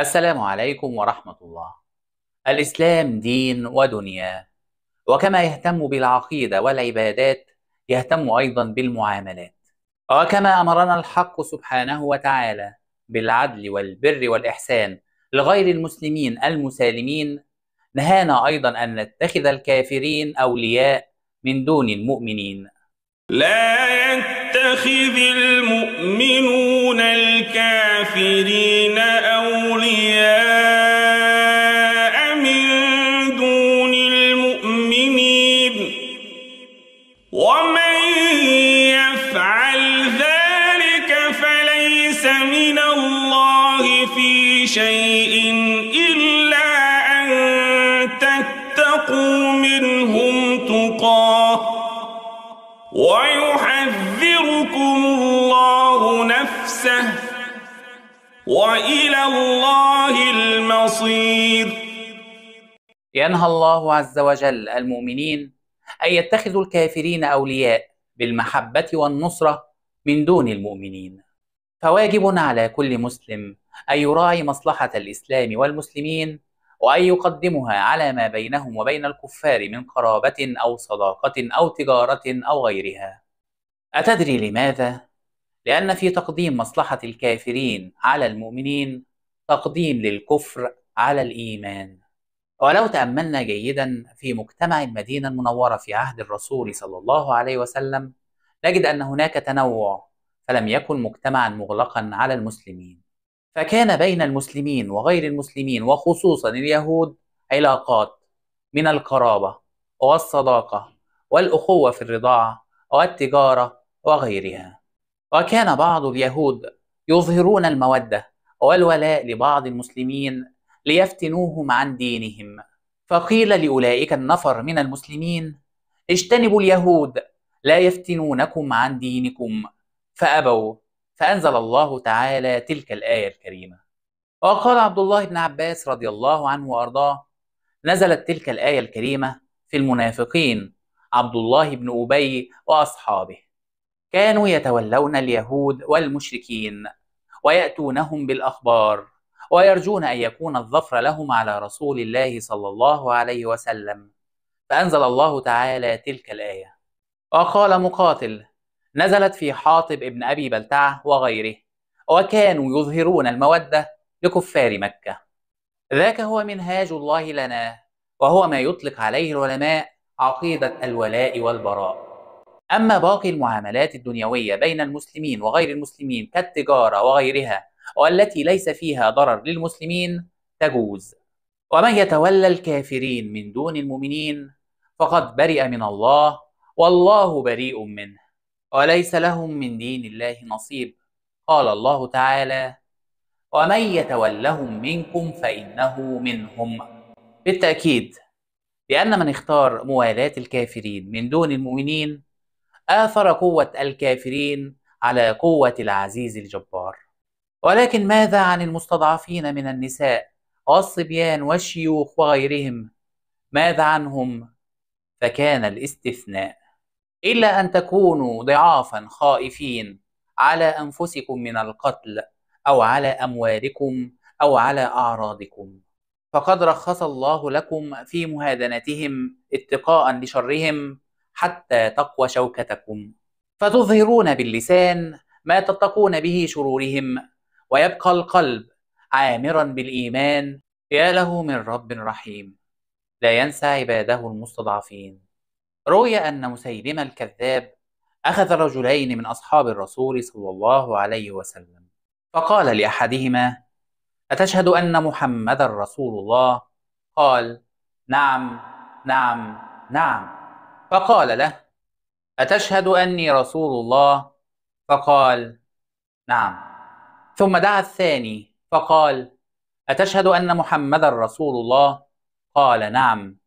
السلام عليكم ورحمة الله. الإسلام دين ودنيا، وكما يهتم بالعقيدة والعبادات، يهتم أيضا بالمعاملات. وكما أمرنا الحق سبحانه وتعالى بالعدل والبر والإحسان لغير المسلمين المسالمين، نهانا أيضا أن نتخذ الكافرين أولياء من دون المؤمنين. لا يتخذ المؤمنون الكافرين وإلى الله المصير ينهى الله عز وجل المؤمنين أن يتخذوا الكافرين أولياء بالمحبة والنصرة من دون المؤمنين فواجب على كل مسلم أن يراعي مصلحة الإسلام والمسلمين وأن يقدمها على ما بينهم وبين الكفار من قرابة أو صداقة أو تجارة أو غيرها أتدري لماذا لأن في تقديم مصلحة الكافرين على المؤمنين تقديم للكفر على الإيمان ولو تأملنا جيدا في مجتمع المدينة المنورة في عهد الرسول صلى الله عليه وسلم نجد أن هناك تنوع فلم يكن مجتمعا مغلقا على المسلمين فكان بين المسلمين وغير المسلمين وخصوصا اليهود علاقات من القرابة والصداقة والأخوة في الرضاعة والتجارة وغيرها وكان بعض اليهود يظهرون المودة والولاء لبعض المسلمين ليفتنوهم عن دينهم فقيل لأولئك النفر من المسلمين اجتنبوا اليهود لا يفتنونكم عن دينكم فأبوا فأنزل الله تعالى تلك الآية الكريمة وقال عبد الله بن عباس رضي الله عنه وأرضاه نزلت تلك الآية الكريمة في المنافقين عبد الله بن أبي وأصحابه كانوا يتولون اليهود والمشركين ويأتونهم بالأخبار ويرجون أن يكون الظفر لهم على رسول الله صلى الله عليه وسلم فأنزل الله تعالى تلك الآية وقال مقاتل نزلت في حاطب ابن أبي بلتعة وغيره وكانوا يظهرون المودة لكفار مكة ذاك هو منهاج الله لنا وهو ما يطلق عليه العلماء عقيدة الولاء والبراء أما باقي المعاملات الدنيوية بين المسلمين وغير المسلمين كالتجارة وغيرها والتي ليس فيها ضرر للمسلمين تجوز ومن يتولى الكافرين من دون المؤمنين فقد برئ من الله والله بريء منه وليس لهم من دين الله نصيب قال الله تعالى ومن يتولهم منكم فإنه منهم بالتأكيد لأن من اختار موالاة الكافرين من دون المؤمنين آثر قوة الكافرين على قوة العزيز الجبار ولكن ماذا عن المستضعفين من النساء والصبيان والشيوخ وغيرهم ماذا عنهم فكان الاستثناء إلا أن تكونوا ضعافا خائفين على أنفسكم من القتل أو على أموالكم أو على أعراضكم فقد رخص الله لكم في مهادنتهم اتقاء لشرهم حتى تقوى شوكتكم فتظهرون باللسان ما تتقون به شرورهم ويبقى القلب عامرا بالايمان يا له من رب رحيم لا ينسى عباده المستضعفين روي ان مسيلمه الكذاب اخذ رجلين من اصحاب الرسول صلى الله عليه وسلم فقال لاحدهما اتشهد ان محمدا رسول الله قال نعم نعم نعم فقال له أتشهد أني رسول الله فقال نعم ثم دعا الثاني فقال أتشهد أن محمدا رسول الله قال نعم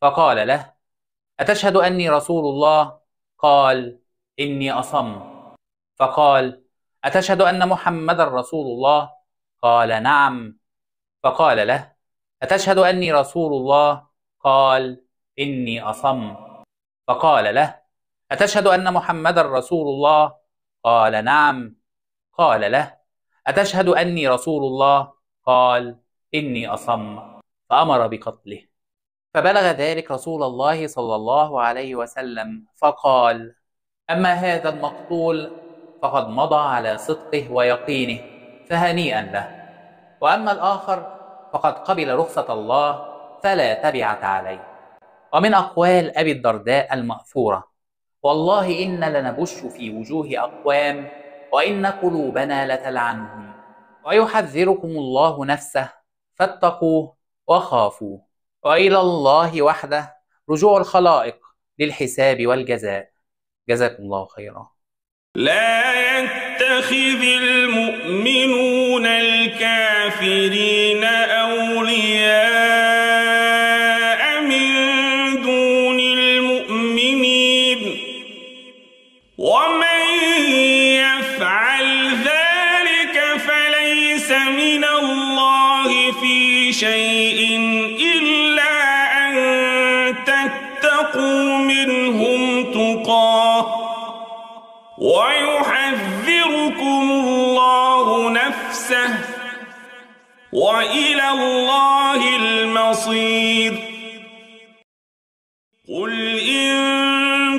فقال له أتشهد أني رسول الله قال إني أصم فقال أتشهد أن محمدا رسول الله قال نعم فقال له أتشهد أني رسول الله قال إني أصم فقال له أتشهد أن محمد رسول الله؟ قال نعم قال له أتشهد أني رسول الله؟ قال إني أصم فأمر بقتله فبلغ ذلك رسول الله صلى الله عليه وسلم فقال أما هذا المقتول فقد مضى على صدقه ويقينه فهنيئا له وأما الآخر فقد قبل رخصة الله فلا تبعة عليه ومن أقوال أبي الدرداء المأثورة والله إنا لنبش في وجوه أقوام وإن قلوبنا لتلعنهم ويحذركم الله نفسه فاتقوه وخافوه وإلى الله وحده رجوع الخلائق للحساب والجزاء جزاكم الله خيرا لا يتخذ المؤمنون الكافرين أولياء شيء إلا أن تتقوا منهم تقاه ويحذركم الله نفسه وإلى الله المصير قل إن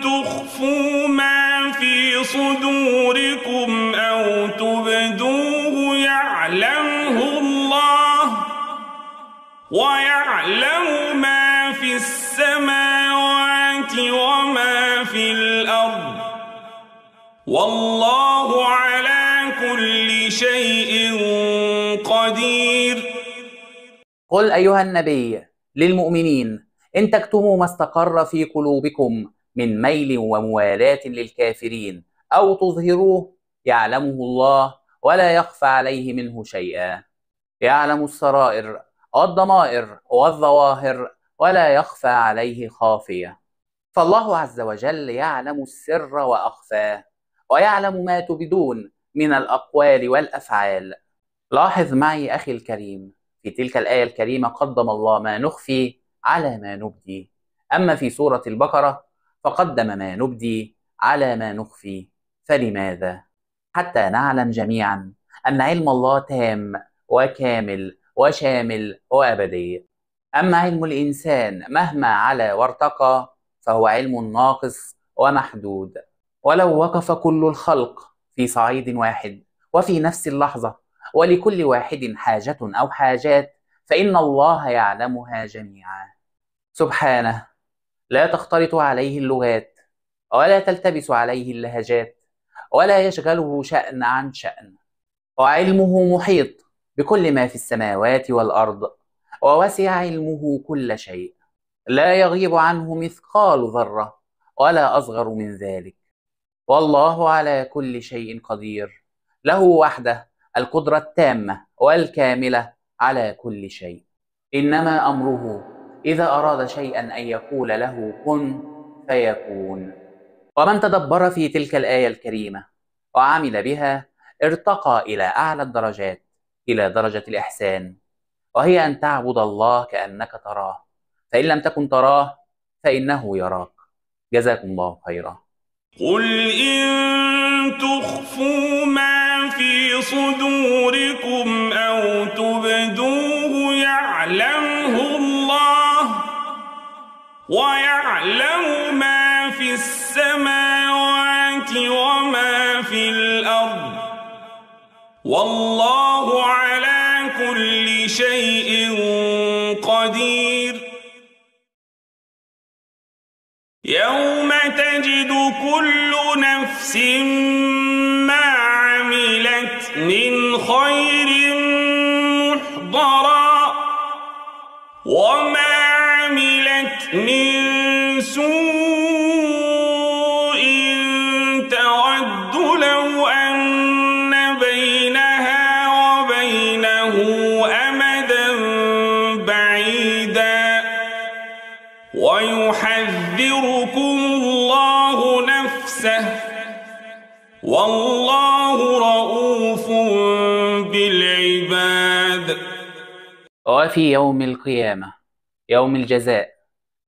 تخفوا ما في صدور قدير قل أيها النبي للمؤمنين إن تكتموا ما استقر في قلوبكم من ميل وموالاة للكافرين أو تظهروه يعلمه الله ولا يخفى عليه منه شيئا يعلم السرائر والضمائر والظواهر ولا يخفى عليه خافية فالله عز وجل يعلم السر وأخفاه ويعلم ما تبدون من الأقوال والأفعال لاحظ معي أخي الكريم في تلك الآية الكريمة قدم الله ما نخفي على ما نبدي أما في سورة البقرة فقدم ما نبدي على ما نخفي فلماذا؟ حتى نعلم جميعا أن علم الله تام وكامل وشامل وأبدي أما علم الإنسان مهما علا وارتقى فهو علم ناقص ومحدود ولو وقف كل الخلق في صعيد واحد وفي نفس اللحظة ولكل واحد حاجة أو حاجات فإن الله يعلمها جميعا سبحانه لا تختلط عليه اللغات ولا تلتبس عليه اللهجات ولا يشغله شأن عن شأن وعلمه محيط بكل ما في السماوات والأرض ووسع علمه كل شيء لا يغيب عنه مثقال ذرة ولا أصغر من ذلك والله على كل شيء قدير له وحده القدرة التامة والكاملة على كل شيء إنما أمره إذا أراد شيئا أن يقول له كن فيكون ومن تدبر في تلك الآية الكريمة وعمل بها ارتقى إلى أعلى الدرجات إلى درجة الإحسان وهي أن تعبد الله كأنك تراه فإن لم تكن تراه فإنه يراك جزاكم الله خيرا قل إن تخفوا ما في صدوركم أو تبدوه يعلمه الله ويعلم ما في السماوات وما في الأرض والله على كل شيء قدير يوم تجد كل نفس ما خير محضرا وما عملت من سوء تود لو أن بينها وبينه أمدا بعيدا ويحذركم الله نفسه والله وفي يوم القيامة يوم الجزاء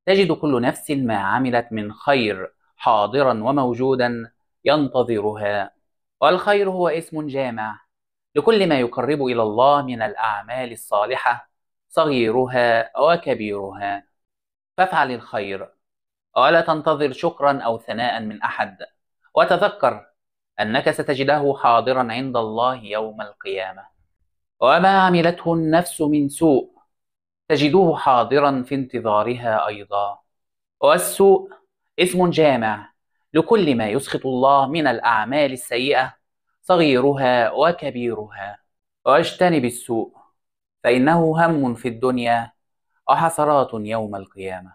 تجد كل نفس ما عملت من خير حاضرا وموجودا ينتظرها والخير هو اسم جامع لكل ما يقرب إلى الله من الأعمال الصالحة صغيرها وكبيرها فافعل الخير ولا تنتظر شكرا أو ثناء من أحد وتذكر أنك ستجده حاضرا عند الله يوم القيامة وما عملته النفس من سوء تجدوه حاضرا في انتظارها أيضا والسوء اسم جامع لكل ما يسخط الله من الأعمال السيئة صغيرها وكبيرها واجتنب السوء فإنه هم في الدنيا وحسرات يوم القيامة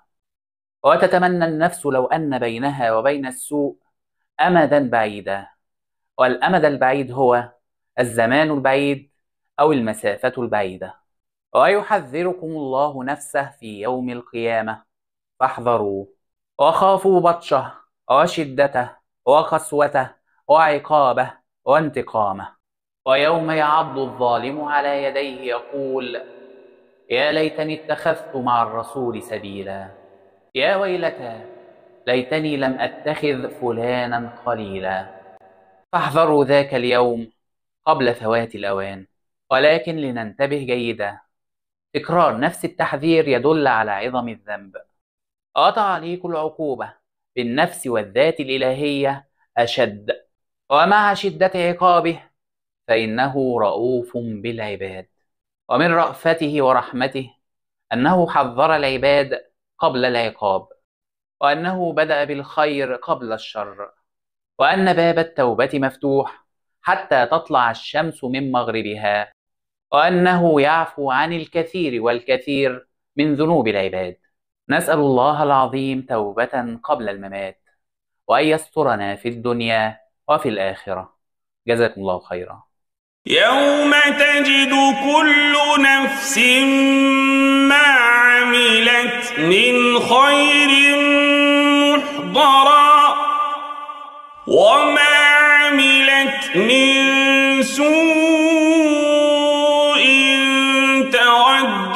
وتتمنى النفس لو أن بينها وبين السوء أمدا بعيدا والأمد البعيد هو الزمان البعيد أو المسافة البعيدة ويحذركم الله نفسه في يوم القيامة فاحذروا وخافوا بطشه وشدته وقسوته وعقابه وانتقامه ويوم يعض الظالم على يديه يقول يا ليتني اتخذت مع الرسول سبيلا يا ويلتى ليتني لم اتخذ فلانا خليلا فاحذروا ذاك اليوم قبل فوات الاوان ولكن لننتبه جيدا تكرار نفس التحذير يدل على عظم الذنب وتعليق العقوبة بالنفس والذات الإلهية أشد ومع شدة عقابه فإنه رؤوف بالعباد ومن رأفته ورحمته أنه حذر العباد قبل العقاب وأنه بدأ بالخير قبل الشر وأن باب التوبة مفتوح حتى تطلع الشمس من مغربها وأنه يعفو عن الكثير والكثير من ذنوب العباد نسأل الله العظيم توبة قبل الممات وأن يسترنا في الدنيا وفي الآخرة جزاكم الله خيرا يوم تجد كل نفس ما عملت من خير محضرا وما عملت من سوء